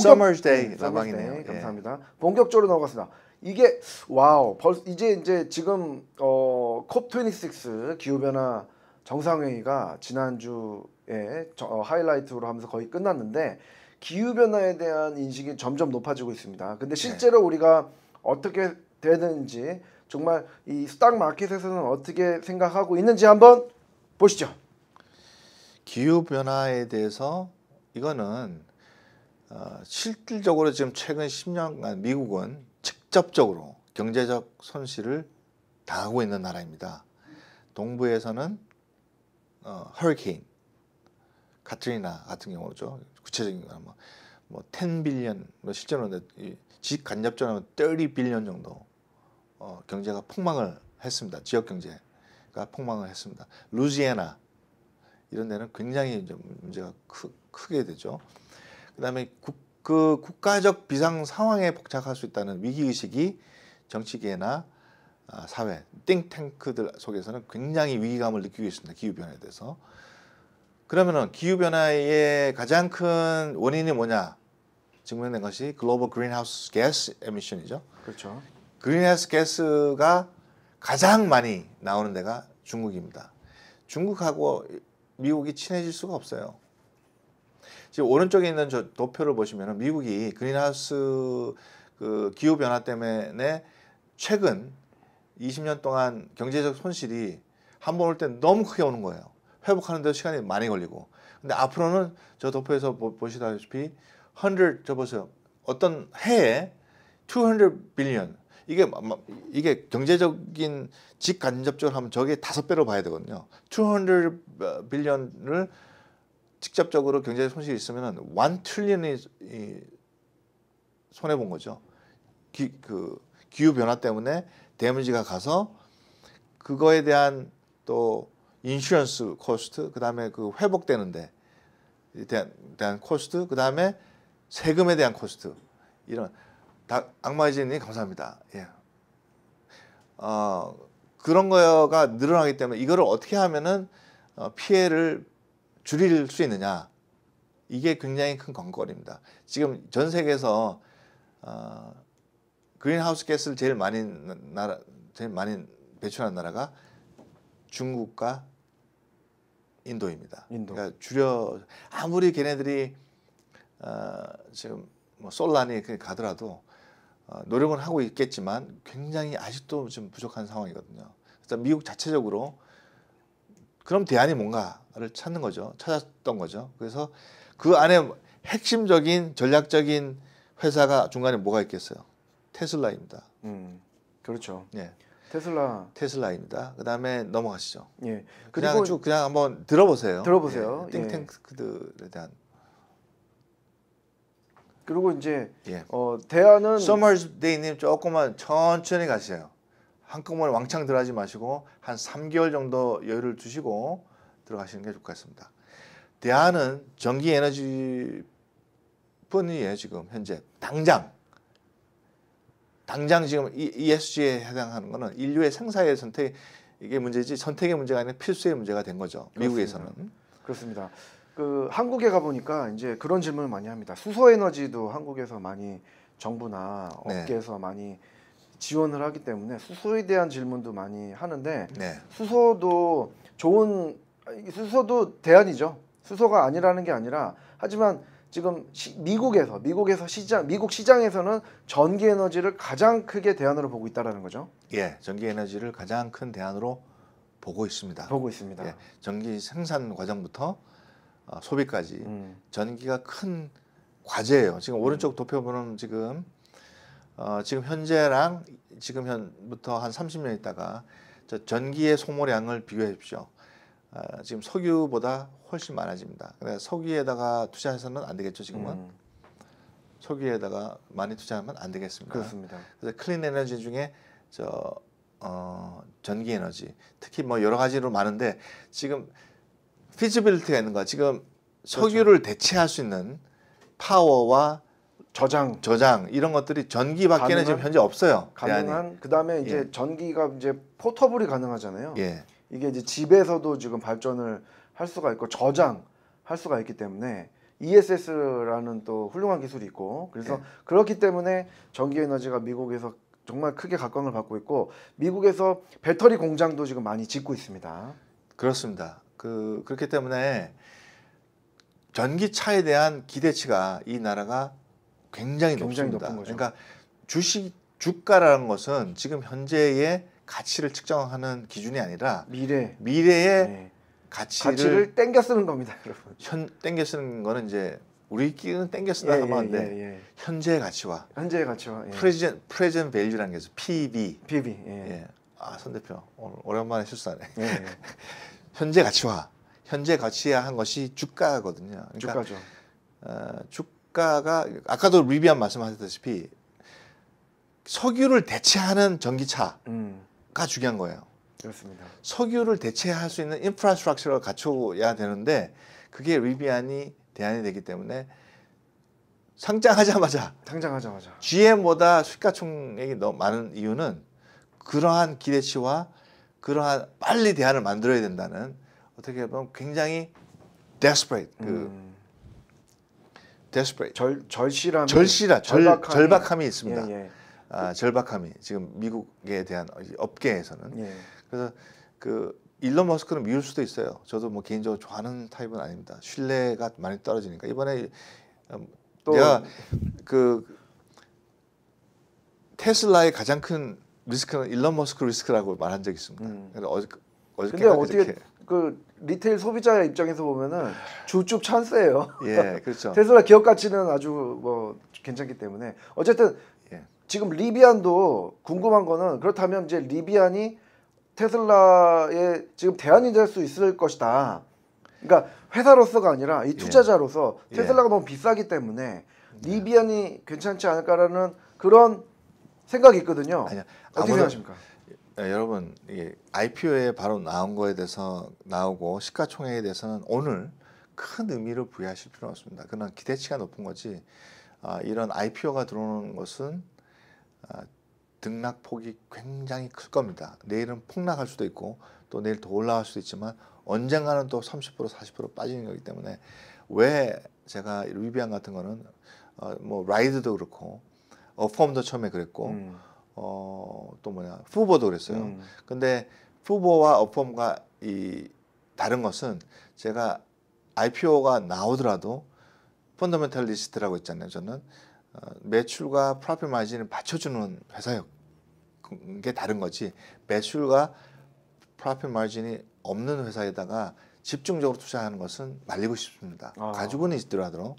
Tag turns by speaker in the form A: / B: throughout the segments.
A: 서머스데이 네, 라방이네요. 예. 감사합니다.
B: 본격적으로 넘어갔습니다. 이게 와우 벌써 이제 이제 지금 어 컵26 기후변화 정상회의가 지난주에 저, 어, 하이라이트로 하면서 거의 끝났는데 기후변화에 대한 인식이 점점 높아지고 있습니다. 근데 네. 실제로 네. 우리가 어떻게 되는지 정말 이 스탁 마켓에서는 어떻게 생각하고 있는지 한번 보시죠.
A: 기후변화에 대해서 이거는 어, 실질적으로 지금 최근 10년간 미국은 직접적으로 경제적 손실을 당하고 있는 나라입니다. 동부에서는 허리케인, 어, 카트리나 같은 경우죠. 구체적인 거는 뭐, 뭐10 빌리언, 뭐실제로 직간접적으로 30 빌리언 정도 어, 경제가 폭망을 했습니다. 지역 경제가 폭망을 했습니다. 루지애나 이런 데는 굉장히 이제 문제가 크, 크게 되죠. 그다음에 국, 그 국가적 비상 상황에 복잡할 수 있다는 위기 의식이 정치계나 아, 사회 띵탱크들 속에서는 굉장히 위기감을 느끼고 있습니다. 기후 변화에 대해서. 그러면은 기후 변화의 가장 큰 원인이 뭐냐? 증명된 것이 글로벌 그린하우스 가스 에미션이죠. 그렇죠. 그린하우스 가스가 가장 많이 나오는 데가 중국입니다. 중국하고 미국이 친해질 수가 없어요. 지금 오른쪽에 있는 저 도표를 보시면 미국이 그린하우스 그 기후 변화 때문에 최근 20년 동안 경제적 손실이 한 번 올 때 너무 크게 오는 거예요. 회복하는 데 시간이 많이 걸리고. 근데 앞으로는 저 도표에서 보, 보시다시피 100저 보세요. 어떤 해에 200 빌리언 이게 이게 경제적인 직간접적으로 하면 저게 다섯 배로 봐야 되거든요. 200 빌리언을 직접적으로 경제 손실이 있으면 원 트리언이 손해 본 거죠. 기, 그 기후 변화 때문에 데미지가 가서 그거에 대한 또 인슈런스 코스트, 그다음에 그 회복되는데 대한, 대한 코스트, 그다음에 세금에 대한 코스트 이런 다, 악마이진님 감사합니다. 예. 어, 그런 거가 늘어나기 때문에 이거를 어떻게 하면은 어, 피해를 줄일 수 있느냐 이게 굉장히 큰 관건입니다. 지금 전 세계에서 어, 그린하우스 가스를 제일 많이 나라 제일 많이 배출한 나라가 중국과 인도입니다. 인도. 그러니까 줄여 아무리 걔네들이 어, 지금 뭐 솔란이 가더라도 어, 노력은 하고 있겠지만 굉장히 아직도 좀 부족한 상황이거든요. 그래서 미국 자체적으로 그럼 대안이 뭔가를 찾는 거죠. 찾았던 거죠. 그래서 그 안에 핵심적인 전략적인 회사가 중간에 뭐가 있겠어요? 테슬라입니다.
B: 음, 그렇죠.
A: 예. 테슬라. 테슬라입니다. 그다음에 넘어가시죠. 예. 그냥 쭉 그냥 한번 들어보세요. 들어보세요. 예. 띵탱크들에 예. 대한. 그리고 이제 예. 어, 대안은 서머스데이님 조금만 천천히 가세요. 한꺼번에 왕창 들어가지 마시고 한 3개월 정도 여유를 두시고 들어가시는 게 좋겠습니다. 대안은 전기 에너지뿐이에요. 지금 현재 당장 당장 지금 ESG에 해당하는 거는 인류의 생사의 선택 이게 문제지 선택의 문제가 아니라 필수의 문제가 된 거죠. 미국에서는 그렇습니다. 그렇습니다. 그 한국에 가 보니까 이제 그런 질문을 많이 합니다. 수소
B: 에너지도 한국에서 많이 정부나 네. 업계에서 네. 많이 지원을 하기 때문에 수소에 대한 질문도 많이 하는데 네. 수소도 좋은 수소도 대안이죠. 수소가 아니라는 게 아니라 하지만 지금 시, 미국에서 미국에서 시장 미국 시장에서는 전기 에너지를 가장 크게 대안으로 보고 있다라는 거죠.
A: 예, 전기 에너지를 가장 큰 대안으로 보고 있습니다. 보고 있습니다. 예, 전기 생산 과정부터 어, 소비까지 음. 전기가 큰 과제예요. 지금 오른쪽 음. 도표 보는 지금 어, 지금 현재랑 지금 현부터 한 30년 있다가 저 전기의 소모량을 비교해 주십시오. 어, 지금 석유보다 훨씬 많아집니다. 그러니까 석유에다가 투자해서는 안 되겠죠 지금은. 음. 석유에다가 많이 투자하면 안 되겠습니다. 그렇습니다. 그래서 클린 에너지 중에 저 어, 전기 에너지 특히 뭐 여러 가지로 많은데 지금 피지빌리티가 있는 거야. 지금 그렇죠. 석유를 그렇죠. 대체할 수 있는 파워와 저장, 저장 이런 것들이 전기밖에는 지금 현재 없어요. 가능한
B: 그다음에 예. 이제 예. 전기가 이제 포터블이 가능하잖아요. 예. 이게 이제 집에서도 지금 발전을 할 수가 있고 저장 할 수가 있기 때문에 ESS라는 또 훌륭한 기술이 있고 그래서 예. 그렇기 때문에 전기 에너지가 미국에서 정말 크게 각광을 받고
A: 있고 미국에서 배터리 공장도 지금 많이 짓고 있습니다. 그렇습니다. 그 그렇기 때문에 전기차에 대한 기대치가 이 나라가 굉장히, 굉장히 높습니다. 그러니까 주식 주가라는 것은 지금 현재의 가치를 측정하는 기준이 아니라 미래 미래의 네. 가치를, 가치를, 땡겨 쓰는 겁니다, 여러분. 현 땡겨 쓰는 거는 이제 우리끼리는 땡겨 쓰다 예, 하면 예, 예, 예, 현재의 가치와
B: 현재의 가치와 예. 프레젠
A: 프레젠 밸류라는 게 있어. PB. PB. 예. 예. 아, 선 대표. 오늘 오랜만에 실수하네. 예, 현재 가치와 현재 가치야 한 것이 주가거든요. 그러니까 주가죠. 어, 주 시가가 아까도 리비안 말씀하셨다시피 석유를 대체하는 전기차가 음. 중요한 거예요. 그렇습니다. 석유를 대체할 수 있는 인프라스트럭처를 갖춰야 되는데 그게 리비안이 대안이 되기 때문에 상장하자마자
B: 상장하자마자
A: GM보다 수가총액이 너 많은 이유는 그러한 기대치와 그러한 빨리 대안을 만들어야 된다는 어떻게 보면 굉장히 desperate 그 음. desperate 절 절실함 절실함 절박함이, 절박함이 있습니다. 예, 예. 아, 절박함이 지금 미국에 대한 업계에서는 예. 그래서 그 일론 머스크는 미울 수도 있어요. 저도 뭐 개인적으로 좋아하는 타입은 아닙니다. 신뢰가 많이 떨어지니까 이번에 음, 또 내가 그 테슬라의 가장 큰 리스크는 일론 머스크 리스크라고 말한 적이 있습니다. 음. 그래서 어저 어저께 어떻게 그 리테일
B: 소비자 입장에서 보면은 주주 찬스예요. 예, 그렇죠. 테슬라 기업 가치는 아주 뭐 괜찮기 때문에 어쨌든 예. 지금 리비안도 궁금한 거는 그렇다면 이제 리비안이 테슬라의 지금 대안이 될 수 있을 것이다. 그러니까 회사로서가 아니라 이 예. 투자자로서 예. 테슬라가 예. 너무 비싸기 때문에 네. 리비안이 괜찮지 않을까라는 그런 생각이 있거든요. 아니요. 어떻게 아무도 생각하십니까?
A: 예, 여러분 이게 IPO에 바로 나온 거에 대해서 나오고 시가총액에 대해서는 오늘 큰 의미를 부여하실 필요는 없습니다. 그러나 기대치가 높은 거지 아, 이런 IPO가 들어오는 것은 아, 등락폭이 굉장히 클 겁니다. 내일은 폭락할 수도 있고 또 내일 더 올라갈 수도 있지만 언젠가는 또 30% 40% 빠지는 거기 때문에 왜 제가 리비안 같은 거는 어, 뭐 라이드도 그렇고 어폼도 처음에 그랬고 음. 어, 또 뭐냐 후보도 그랬어요. 음. 근데 후보와 어펌과 이 다른 것은 제가 IPO가 나오더라도 펀더멘탈리스트라고 했잖아요 저는 어, 매출과 프로필 마진을 받쳐주는 회사였게 다른 거지 매출과 프로필 마진이 없는 회사에다가 집중적으로 투자하는 것은 말리고 싶습니다. 아. 가지고는 있더라도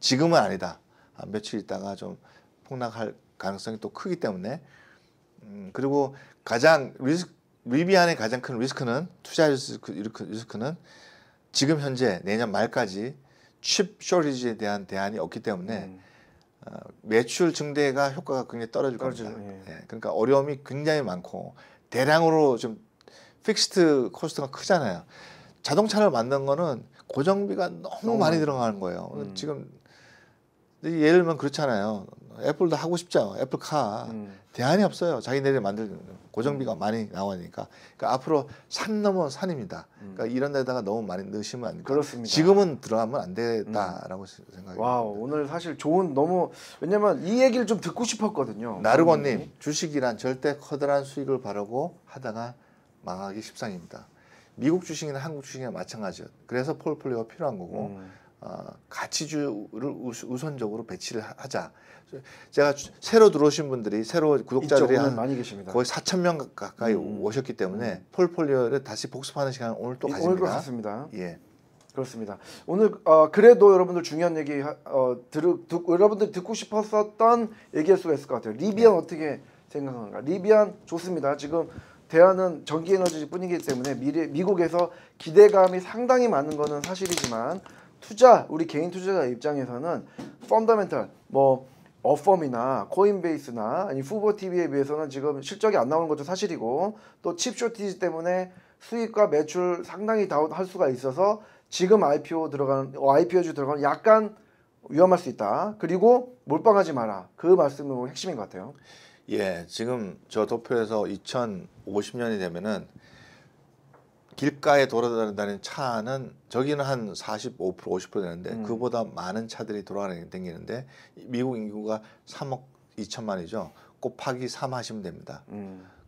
A: 지금은 아니다. 아, 며칠 있다가 좀 폭락할 가능성이 또 크기 때문에 음, 그리고 가장 리스크 리비안의 가장 큰 리스크는 투자 리스크, 리스크는 지금 현재 내년 말까지 칩 쇼리지에 대한 대안이 없기 때문에 음. 어, 매출 증대가 효과가 굉장히 떨어질 떨어지죠, 겁니다. 예. 예. 그러니까 어려움이 굉장히 많고 대량으로 좀 픽스트 코스트가 크잖아요. 자동차를 만든 거는 고정비가 너무, 너 많이 들어가는 거예요. 음. 지금 예를 들면 그렇잖아요. 애플도 하고 싶죠. 애플카 음. 대안이 없어요. 자기네들이 만들는 고정비가 많이 나오니까 그러니까 앞으로 산 넘어 산입니다. 음. 그러니까 이런 데다가 너무 많이 넣으시면 안 돼요. 그렇습니다. 지금은 들어가면 안 되다라고 음. 생각이. 와 오늘 사실 좋은 너무 왜냐면 이 얘기를 좀 듣고 싶었거든요. 나르고님 주식이란 절대 커다란 수익을 바라고 하다가 망하기 십상입니다. 미국 주식이나 한국 주식이나 마찬가지예요. 그래서 폴폴리오가 필요한 거고. 음. 어, 가치주를 우선적으로 배치를 하자. 제가 새로 들어오신 분들이 새로 구독자들이 한 많이 계십니다. 거의 4천 명 가까이 음. 오셨기 때문에 음. 폴폴리오를 다시 복습하는 시간 오늘 또 가집니다. 오늘 습니다 예.
B: 그렇습니다. 오늘 어, 그래도 여러분들 중요한 얘기 어, 들, 으 듣, 여러분들 듣고 싶었었던 얘기할 수가 있을 것 같아요. 리비안 네. 어떻게 생각하는가? 리비안 좋습니다. 지금 대안은 전기에너지뿐이기 때문에 미래, 미국에서 기대감이 상당히 많은 것은 사실이지만 투자 우리 개인 투자자 입장에서는 펀더멘털 뭐 어펌이나 코인베이스나 아니 후보 TV에 비해서는 지금 실적이 안 나오는 것도 사실이고 또 칩 쇼티지 때문에 수익과 매출 상당히 다운할 수가 있어서 지금 IPO 들어가는 어, IPO주 들어가는 약간 위험할 수 있다. 그리고 몰빵하지 마라. 그 말씀은 핵심인 것 같아요.
A: 예, 지금 저 도표에서 2050년이 되면은 길가에 돌아다니는 차는 저기는 한45% 50% 되는데 음. 그보다 많은 차들이 돌아다니는데 미국 인구가 3억 2천만이죠. 곱하기 3 하시면 됩니다. 음.